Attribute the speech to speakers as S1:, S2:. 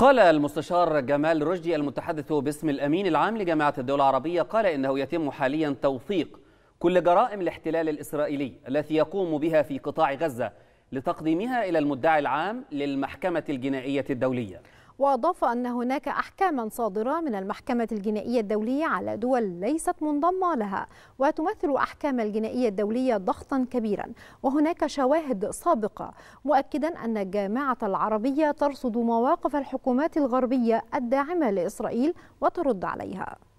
S1: قال المستشار جمال رشدي المتحدث باسم الأمين العام لجامعة الدول العربية قال إنه يتم حاليا توثيق كل جرائم الاحتلال الإسرائيلي التي يقوم بها في قطاع غزة لتقديمها إلى المدعي العام للمحكمة الجنائية الدولية
S2: وأضاف أن هناك أحكاما صادرة من المحكمة الجنائية الدولية على دول ليست منضمة لها وتمثل أحكام الجنائية الدولية ضغطا كبيرا وهناك شواهد سابقة مؤكدا أن الجامعة العربية ترصد مواقف الحكومات الغربية الداعمة لإسرائيل وترد عليها